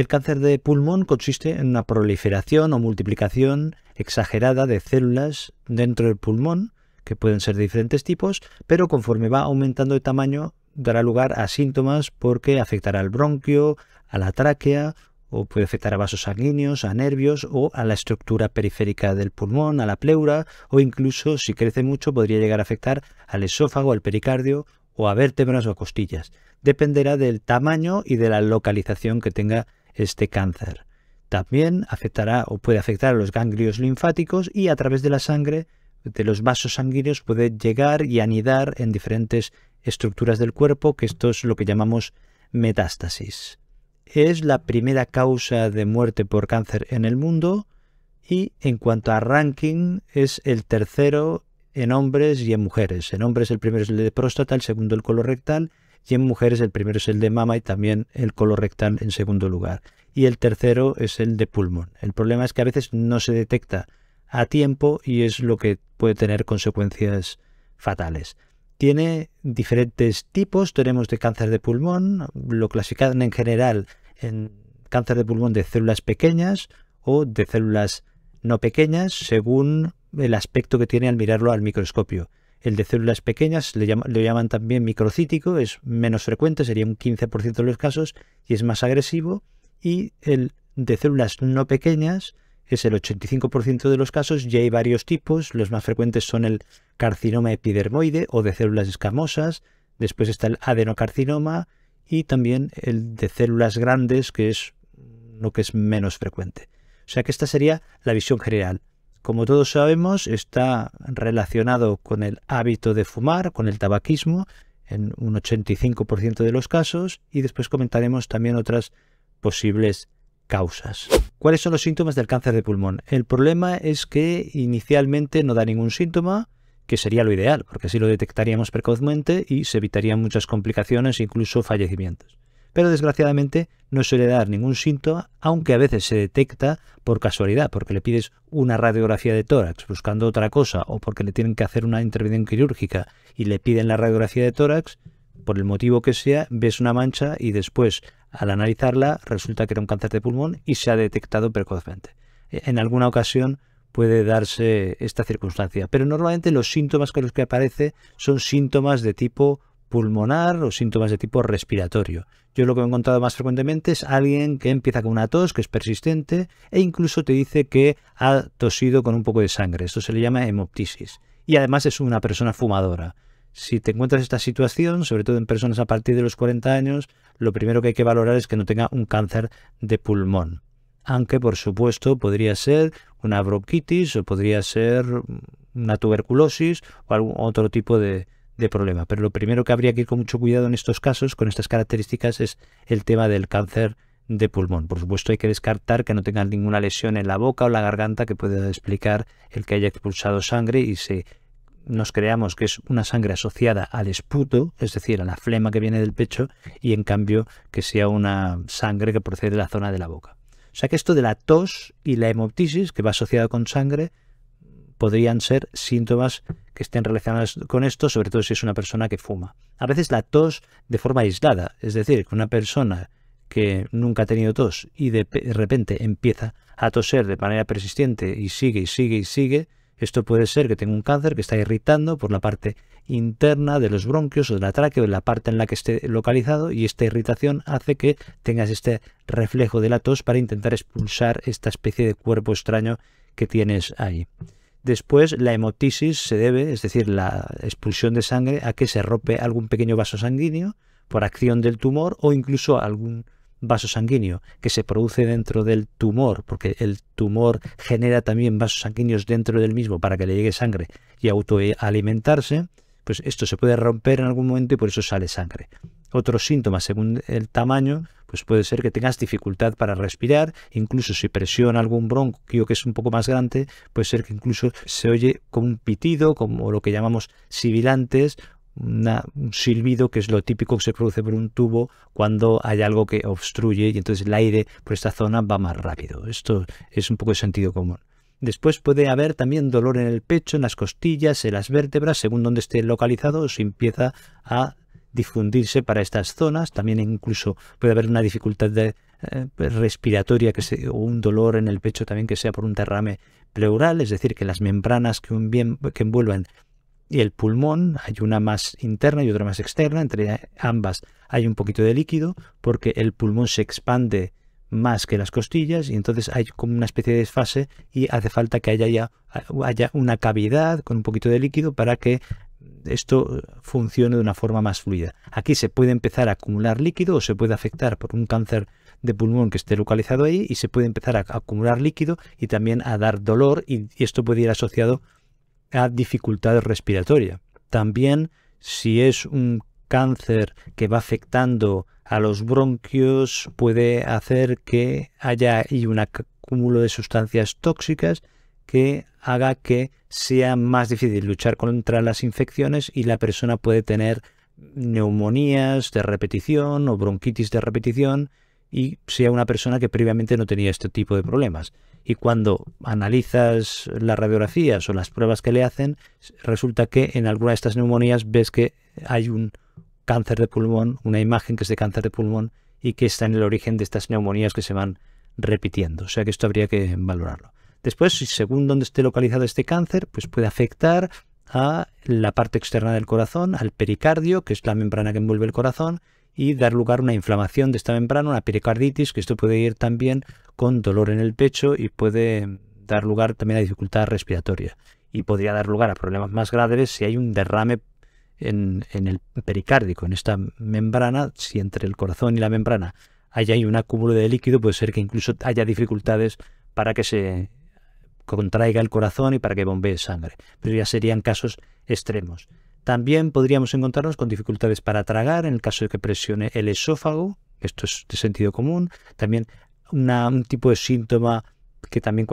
El cáncer de pulmón consiste en una proliferación o multiplicación exagerada de células dentro del pulmón, que pueden ser de diferentes tipos, pero conforme va aumentando de tamaño dará lugar a síntomas porque afectará al bronquio, a la tráquea o puede afectar a vasos sanguíneos, a nervios o a la estructura periférica del pulmón, a la pleura o incluso si crece mucho podría llegar a afectar al esófago, al pericardio o a vértebras o a costillas. Dependerá del tamaño y de la localización que tenga este cáncer. También afectará o puede afectar a los ganglios linfáticos y a través de la sangre, de los vasos sanguíneos, puede llegar y anidar en diferentes estructuras del cuerpo, que esto es lo que llamamos metástasis. Es la primera causa de muerte por cáncer en el mundo y en cuanto a ranking es el tercero en hombres y en mujeres. En hombres el primero es el de próstata, el segundo el colorectal y en mujeres el primero es el de mama y también el colorectal en segundo lugar. Y el tercero es el de pulmón. El problema es que a veces no se detecta a tiempo y es lo que puede tener consecuencias fatales. Tiene diferentes tipos, tenemos de cáncer de pulmón, lo clasifican en general en cáncer de pulmón de células pequeñas o de células no pequeñas según el aspecto que tiene al mirarlo al microscopio. El de células pequeñas lo llaman también microcítico, es menos frecuente, sería un 15% de los casos y es más agresivo. Y el de células no pequeñas es el 85% de los casos ya hay varios tipos. Los más frecuentes son el carcinoma epidermoide o de células escamosas. Después está el adenocarcinoma y también el de células grandes, que es lo que es menos frecuente. O sea que esta sería la visión general como todos sabemos, está relacionado con el hábito de fumar, con el tabaquismo, en un 85% de los casos, y después comentaremos también otras posibles causas. ¿Cuáles son los síntomas del cáncer de pulmón? El problema es que inicialmente no da ningún síntoma, que sería lo ideal, porque así lo detectaríamos precozmente y se evitarían muchas complicaciones, incluso fallecimientos pero desgraciadamente no suele dar ningún síntoma, aunque a veces se detecta por casualidad, porque le pides una radiografía de tórax buscando otra cosa o porque le tienen que hacer una intervención quirúrgica y le piden la radiografía de tórax, por el motivo que sea, ves una mancha y después, al analizarla, resulta que era un cáncer de pulmón y se ha detectado precozmente. E, en alguna ocasión puede darse esta circunstancia, pero normalmente los síntomas con los que aparece son síntomas de tipo pulmonar o síntomas de tipo respiratorio. Yo lo que he encontrado más frecuentemente es alguien que empieza con una tos que es persistente e incluso te dice que ha tosido con un poco de sangre. Esto se le llama hemoptisis. Y además es una persona fumadora. Si te encuentras esta situación, sobre todo en personas a partir de los 40 años, lo primero que hay que valorar es que no tenga un cáncer de pulmón. Aunque, por supuesto, podría ser una bronquitis o podría ser una tuberculosis o algún otro tipo de, de problema. Pero lo primero que habría que ir con mucho cuidado en estos casos, con estas características, es el tema del cáncer de pulmón. Por supuesto, hay que descartar que no tengan ninguna lesión en la boca o la garganta que pueda explicar el que haya expulsado sangre y si nos creamos que es una sangre asociada al esputo, es decir, a la flema que viene del pecho, y en cambio que sea una sangre que procede de la zona de la boca. O sea que esto de la tos y la hemoptisis, que va asociada con sangre, podrían ser síntomas que estén relacionados con esto, sobre todo si es una persona que fuma. A veces la tos de forma aislada, es decir, que una persona que nunca ha tenido tos y de repente empieza a toser de manera persistente y sigue y sigue y sigue, esto puede ser que tenga un cáncer que está irritando por la parte interna de los bronquios o del tráquea o de la parte en la que esté localizado y esta irritación hace que tengas este reflejo de la tos para intentar expulsar esta especie de cuerpo extraño que tienes ahí. Después, la hemotisis se debe, es decir, la expulsión de sangre, a que se rompe algún pequeño vaso sanguíneo por acción del tumor o incluso algún vaso sanguíneo que se produce dentro del tumor, porque el tumor genera también vasos sanguíneos dentro del mismo para que le llegue sangre y autoalimentarse, pues esto se puede romper en algún momento y por eso sale sangre. Otros síntomas según el tamaño, pues puede ser que tengas dificultad para respirar, incluso si presiona algún bronquio que es un poco más grande, puede ser que incluso se oye como un pitido, como lo que llamamos sibilantes, un silbido que es lo típico que se produce por un tubo cuando hay algo que obstruye y entonces el aire por esta zona va más rápido. Esto es un poco de sentido común. Después puede haber también dolor en el pecho, en las costillas, en las vértebras, según donde esté localizado, se empieza a difundirse para estas zonas. También incluso puede haber una dificultad eh, respiratoria que o un dolor en el pecho también que sea por un derrame pleural, es decir, que las membranas que, un envuelven y el pulmón, hay una más interna y otra más externa, entre ambas hay un poquito de líquido porque el pulmón se expande más que las costillas y entonces hay como una especie de desfase y hace falta que haya, haya, una cavidad con un poquito de líquido para que esto eh, funcione de una forma más fluida. Aquí se puede empezar a acumular líquido o se puede afectar por un cáncer de pulmón que esté localizado ahí y se puede empezar a acumular líquido y también a dar dolor y, esto puede ir asociado a dificultad respiratoria. También si es un cáncer que va afectando a los bronquios puede hacer que haya un acúmulo de sustancias tóxicas que haga que sea más difícil luchar contra las infecciones y la persona puede tener neumonías de repetición o bronquitis de repetición y sea una persona que previamente no tenía este tipo de problemas. Y cuando analizas las radiografías o las pruebas que le hacen, resulta que en alguna de estas neumonías ves que hay un cáncer de pulmón, una imagen que es de cáncer de pulmón y que está en el origen de estas neumonías que se van repitiendo. O sea que esto habría que valorarlo. Después, según dónde esté localizado este cáncer, pues puede afectar a la parte externa del corazón, al pericardio, que es la membrana que envuelve el corazón, y dar lugar a una inflamación de esta membrana, una pericarditis, que esto puede ir también con dolor en el pecho y puede dar lugar también a dificultad respiratoria. Y podría dar lugar a problemas más graves si hay un derrame en, el pericárdico, en esta membrana, si entre el corazón y la membrana hay un acúmulo de líquido, puede ser que incluso haya dificultades para que se contraiga el corazón y para que bombee sangre, pero ya serían casos extremos. También podríamos encontrarnos con dificultades para tragar en el caso de que presione el esófago, esto es de sentido común, también un tipo de síntoma que también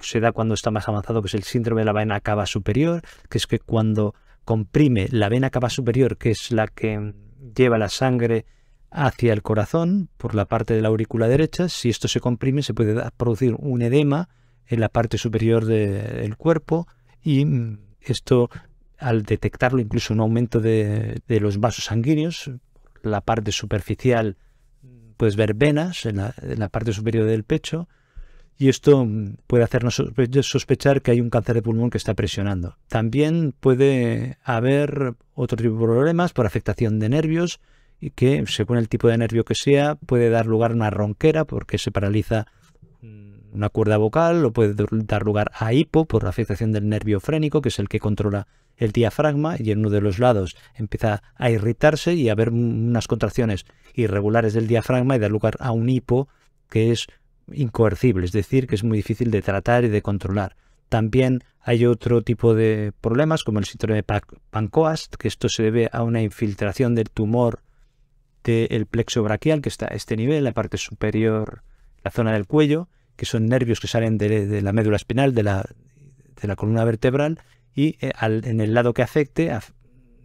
se da cuando está más avanzado, que es el síndrome de la vena cava superior, que es que cuando comprime la vena cava superior, que es la que lleva la sangre hacia el corazón por la parte de la aurícula derecha, si esto se comprime se puede producir un edema en la parte superior del cuerpo y mm, esto al detectarlo incluso un aumento de, los vasos sanguíneos, la parte superficial mm, puedes ver venas en la, en la parte superior del pecho y esto mm, puede hacernos sospechar que hay un cáncer de pulmón que está presionando. También puede haber otro tipo de problemas por afectación de nervios y que según el tipo de nervio que sea puede dar lugar a una ronquera porque se paraliza una cuerda vocal o puede dar lugar a hipo por afectación del nervio frénico, que es el que controla el diafragma, y en uno de los lados empieza a irritarse y a haber unas contracciones irregulares del diafragma y da lugar a un hipo que es incoercible, es decir, que es muy difícil de tratar y de controlar. También hay otro tipo de problemas, como el síndrome de Pancoast, que esto se debe a una infiltración del tumor del plexo braquial, que está a este nivel, la parte superior, la zona del cuello, que son nervios que salen de, la médula espinal, de la, columna vertebral, y eh, en el lado que afecte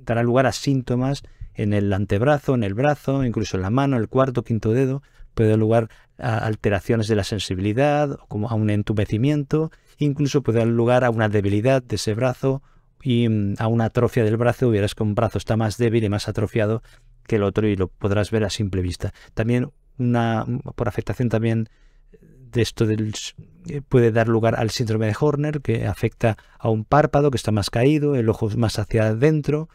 dará lugar a síntomas en el antebrazo, en el brazo, incluso en la mano, el cuarto, quinto dedo, puede dar lugar a alteraciones de la sensibilidad, como a un entumecimiento, incluso puede dar lugar a una debilidad de ese brazo y mm, a una atrofia del brazo, hubieras que un brazo está más débil y más atrofiado que el otro y lo podrás ver a simple vista. También una por afectación también esto eh, puede dar lugar al síndrome de Horner, que afecta a un párpado que está más caído, el ojo más hacia adentro,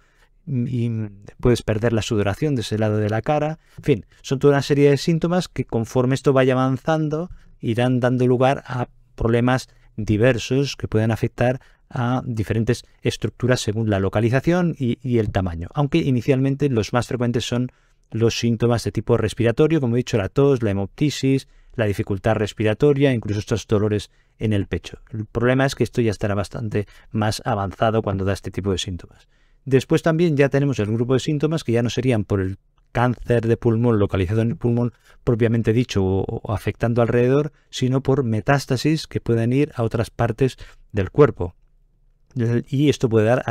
mm, y mm, puedes perder la sudoración de ese lado de la cara. En fin, son toda una serie de síntomas que conforme esto vaya avanzando irán dando lugar a problemas diversos que pueden afectar a diferentes estructuras según la localización y el tamaño. Aunque inicialmente los más frecuentes son los síntomas de tipo respiratorio, como he dicho, la tos, la hemoptisis, la dificultad respiratoria, incluso estos dolores en el pecho. El problema es que esto ya estará bastante más avanzado cuando da este tipo de síntomas. Después también ya tenemos el grupo de síntomas que ya no serían por el cáncer de pulmón localizado en el pulmón propiamente dicho o, afectando alrededor, sino por metástasis que pueden ir a otras partes del cuerpo y esto puede dar,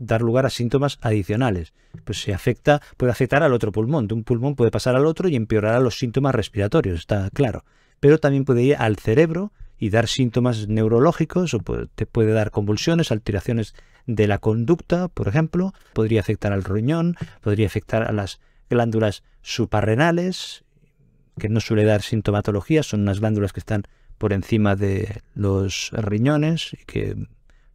dar lugar a síntomas adicionales. Pues se afecta, puede afectar al otro pulmón. De un pulmón puede pasar al otro y empeorará los síntomas respiratorios, está claro. Pero también puede ir al cerebro y dar síntomas neurológicos, o te puede dar convulsiones, alteraciones de la conducta, por ejemplo. Podría afectar al riñón, podría afectar a las glándulas suparrenales, que no suele dar sintomatología, son unas glándulas que están por encima de los riñones y que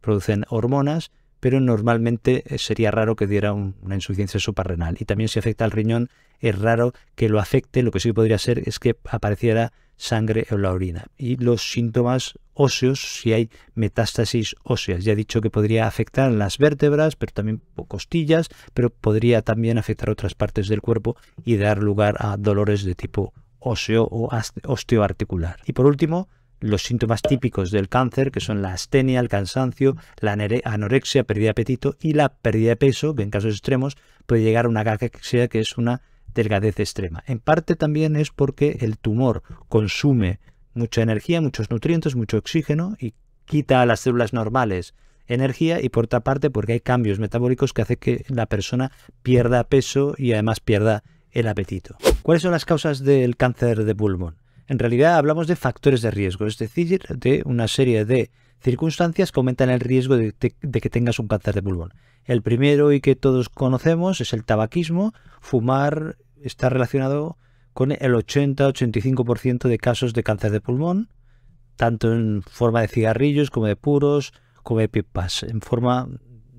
producen hormonas, pero normalmente eh, sería raro que diera una insuficiencia suprarrenal. Y también si afecta al riñón, es raro que lo afecte, lo que sí podría ser es que apareciera sangre en la orina. Y los síntomas óseos, si hay metástasis óseas, ya he dicho que podría afectar las vértebras, pero también costillas, pero podría también afectar otras partes del cuerpo y dar lugar a dolores de tipo óseo o osteoarticular. Y por último, los síntomas típicos del cáncer, que son la astenia, el cansancio, la anorexia, pérdida de apetito y la pérdida de peso, que en casos extremos puede llegar a una cachexia, que es una delgadez extrema. En parte también es porque el tumor consume mucha energía, muchos nutrientes, mucho oxígeno y quita a las células normales energía y por otra parte porque hay cambios metabólicos que hace que la persona pierda peso y además pierda el apetito. ¿Cuáles son las causas del cáncer de pulmón? En realidad hablamos de factores de riesgo, es decir, de una serie de circunstancias que aumentan el riesgo de, que tengas un cáncer de pulmón. El primero y que todos conocemos es el tabaquismo. Fumar está relacionado con el 80-85% de casos de cáncer de pulmón, tanto en forma de cigarrillos como de puros, como de pipas, en forma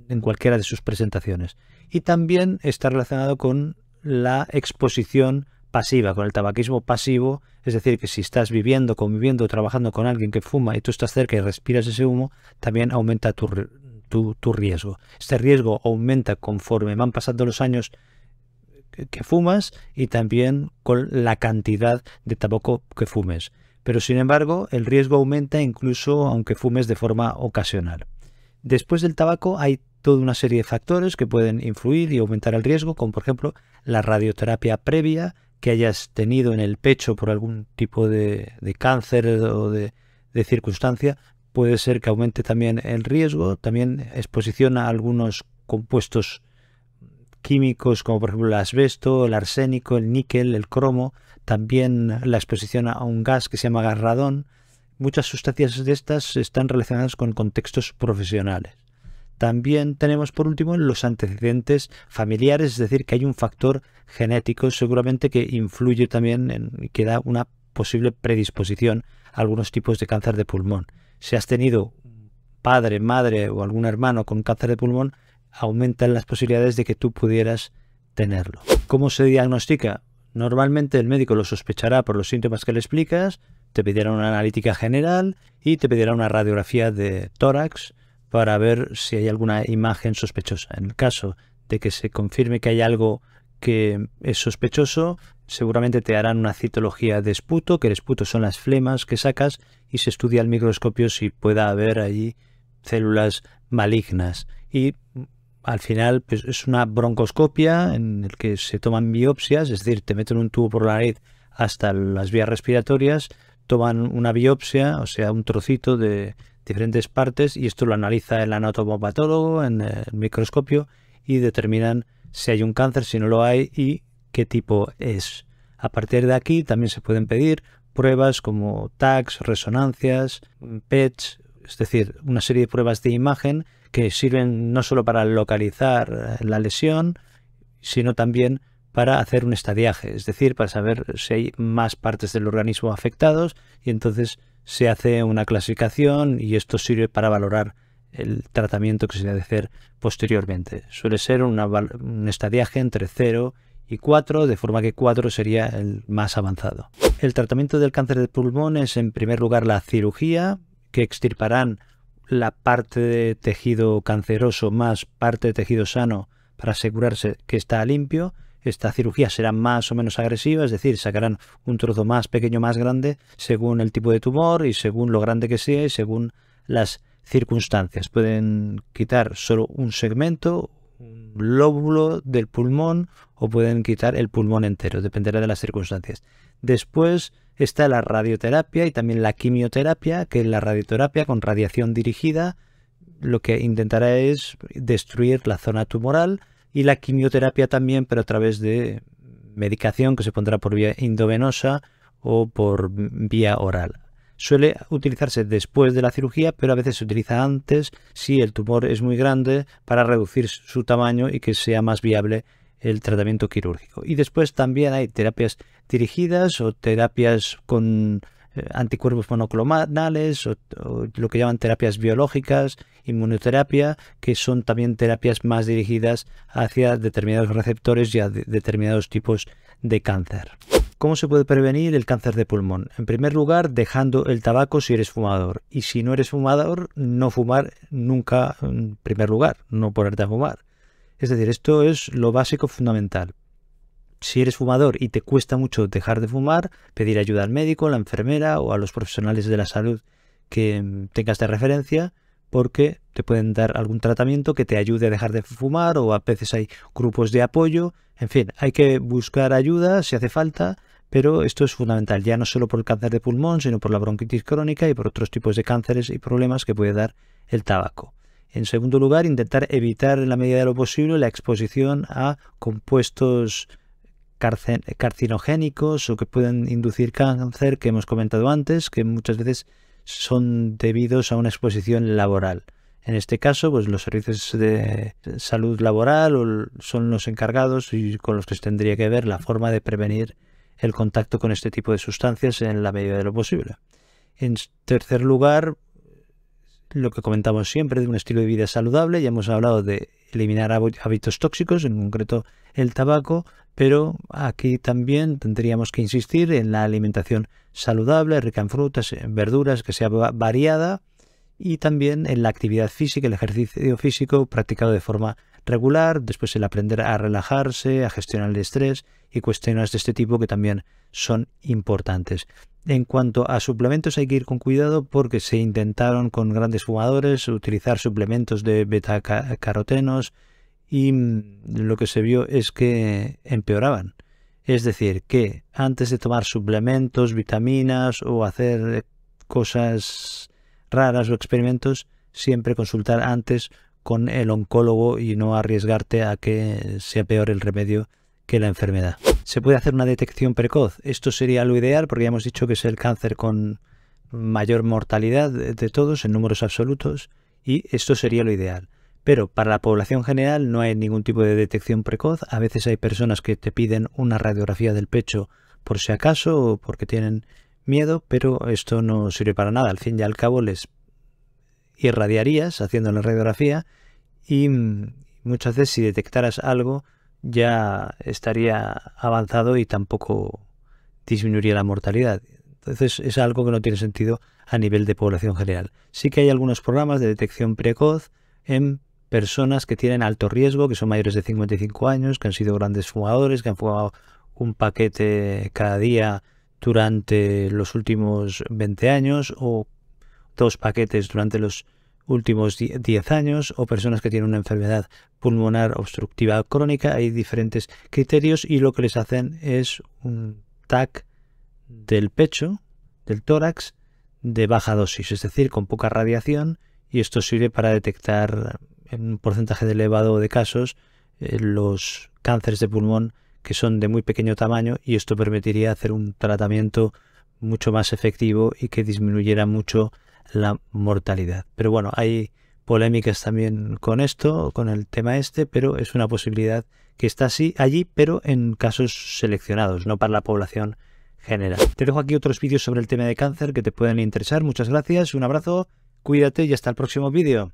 en cualquiera de sus presentaciones. Y también está relacionado con la exposición pasiva, con el tabaquismo pasivo es decir, que si estás viviendo, conviviendo, trabajando con alguien que fuma y tú estás cerca y respiras ese humo, también aumenta tu, riesgo. Este riesgo aumenta conforme van pasando los años que fumas y también con la cantidad de tabaco que fumes. Pero sin embargo, el riesgo aumenta incluso aunque fumes de forma ocasional. Después del tabaco hay toda una serie de factores que pueden influir y aumentar el riesgo, como por ejemplo la radioterapia previa, que hayas tenido en el pecho por algún tipo de, cáncer o de, de, circunstancia, puede ser que aumente también el riesgo, también exposición a algunos compuestos químicos como por ejemplo el asbesto, el arsénico, el níquel, el cromo, también la exposición a un gas que se llama garradón. Muchas sustancias de estas están relacionadas con contextos profesionales. También tenemos por último los antecedentes familiares, es decir, que hay un factor genético seguramente que influye también en, que da una posible predisposición a algunos tipos de cáncer de pulmón. Si has tenido padre, madre o algún hermano con cáncer de pulmón, aumentan las posibilidades de que tú pudieras tenerlo. ¿Cómo se diagnostica? Normalmente el médico lo sospechará por los síntomas que le explicas, te pedirá una analítica general y te pedirá una radiografía de tórax para ver si hay alguna imagen sospechosa. En el caso de que se confirme que hay algo que es sospechoso, seguramente te harán una citología de esputo, que el esputo son las flemas que sacas, y se estudia al microscopio si pueda haber allí células malignas. Y mm, al final pues, es una broncoscopia en el que se toman biopsias, es decir, te meten un tubo por la nariz hasta las vías respiratorias, toman una biopsia, o sea, un trocito de, diferentes partes y esto lo analiza el anatomopatólogo en el microscopio y determinan si hay un cáncer, si no lo hay y qué tipo es. A partir de aquí también se pueden pedir pruebas como tags, resonancias, PETs, es decir, una serie de pruebas de imagen que sirven no solo para localizar eh, la lesión, sino también para hacer un estadiaje, es decir, para saber si hay más partes del organismo afectados y entonces se hace una clasificación y esto sirve para valorar el tratamiento que se debe hacer posteriormente. Suele ser un estadiaje entre 0 y 4, de forma que 4 sería el más avanzado. El tratamiento del cáncer de pulmón es en primer lugar la cirugía, que extirparán la parte de tejido canceroso más parte de tejido sano para asegurarse que está limpio. Esta cirugía será más o menos agresiva, es decir, sacarán un trozo más pequeño, o más grande, según el tipo de tumor y según lo grande que sea y según las circunstancias. Pueden quitar solo un segmento, un lóbulo del pulmón o pueden quitar el pulmón entero, dependerá de las circunstancias. Después está la radioterapia y también la quimioterapia, que es la radioterapia con radiación dirigida, lo que intentará es destruir la zona tumoral y la quimioterapia también, pero a través de medicación que se pondrá por vía endovenosa o por vía oral. Suele utilizarse después de la cirugía, pero a veces se utiliza antes si el tumor es muy grande para reducir su tamaño y que sea más viable el tratamiento quirúrgico. Y después también hay terapias dirigidas o terapias con eh, anticuerpos monoclonales o, lo que llaman terapias biológicas, inmunoterapia, que son también terapias más dirigidas hacia determinados receptores y a determinados tipos de cáncer. ¿Cómo se puede prevenir el cáncer de pulmón? En primer lugar, dejando el tabaco si eres fumador. Y si no eres fumador, no fumar nunca en primer lugar, no ponerte a fumar. Es decir, esto es lo básico fundamental si eres fumador y te cuesta mucho dejar de fumar, pedir ayuda al médico, a la enfermera o a los profesionales de la salud que mm, tengas de referencia, porque te pueden dar algún tratamiento que te ayude a dejar de fumar o a veces hay grupos de apoyo. En fin, hay que buscar ayuda si hace falta, pero esto es fundamental, ya no solo por el cáncer de pulmón, sino por la bronquitis crónica y por otros tipos de cánceres y problemas que puede dar el tabaco. En segundo lugar, intentar evitar en la medida de lo posible la exposición a compuestos carcinogénicos o que pueden inducir cáncer que hemos comentado antes, que muchas veces son debidos a una exposición laboral. En este caso, pues los servicios de salud laboral son los encargados y con los que se tendría que ver la forma de prevenir el contacto con este tipo de sustancias en la medida de lo posible. En tercer lugar, lo que comentamos siempre de un estilo de vida saludable, ya hemos hablado de eliminar hábitos tóxicos, en concreto el tabaco, pero aquí también tendríamos que insistir en la alimentación saludable, rica en frutas, verduras, que sea variada y también en la actividad física, el ejercicio físico practicado de forma regular, después el aprender a relajarse, a gestionar el estrés y cuestiones de este tipo que también son importantes. En cuanto a suplementos hay que ir con cuidado porque se intentaron con grandes fumadores utilizar suplementos de beta-carotenos y mm, lo que se vio es que empeoraban. Es decir, que antes de tomar suplementos, vitaminas o hacer cosas raras o experimentos, siempre consultar antes con el oncólogo y no arriesgarte a que sea peor el remedio que la enfermedad. Se puede hacer una detección precoz. Esto sería lo ideal porque ya hemos dicho que es el cáncer con mayor mortalidad de todos en números absolutos y esto sería lo ideal. Pero para la población general no hay ningún tipo de detección precoz. A veces hay personas que te piden una radiografía del pecho por si acaso o porque tienen miedo, pero esto no sirve para nada. Al fin y al cabo les irradiarías haciendo la radiografía y mm, muchas veces si detectaras algo ya estaría avanzado y tampoco disminuiría la mortalidad. Entonces es algo que no tiene sentido a nivel de población general. Sí que hay algunos programas de detección precoz en personas que tienen alto riesgo, que son mayores de 55 años, que han sido grandes fumadores, que han fumado un paquete cada día durante los últimos 20 años o dos paquetes durante los últimos 10 años o personas que tienen una enfermedad pulmonar obstructiva crónica. Hay diferentes criterios y lo que les hacen es un TAC del pecho, del tórax, de baja dosis, es decir, con poca radiación y esto sirve para detectar en un porcentaje elevado de casos eh, los cánceres de pulmón que son de muy pequeño tamaño y esto permitiría hacer un tratamiento mucho más efectivo y que disminuyera mucho la mortalidad. Pero bueno, hay polémicas también con esto, con el tema este, pero es una posibilidad que está así allí, pero en casos seleccionados, no para la población general. Te dejo aquí otros vídeos sobre el tema de cáncer que te pueden interesar. Muchas gracias, un abrazo, cuídate y hasta el próximo vídeo.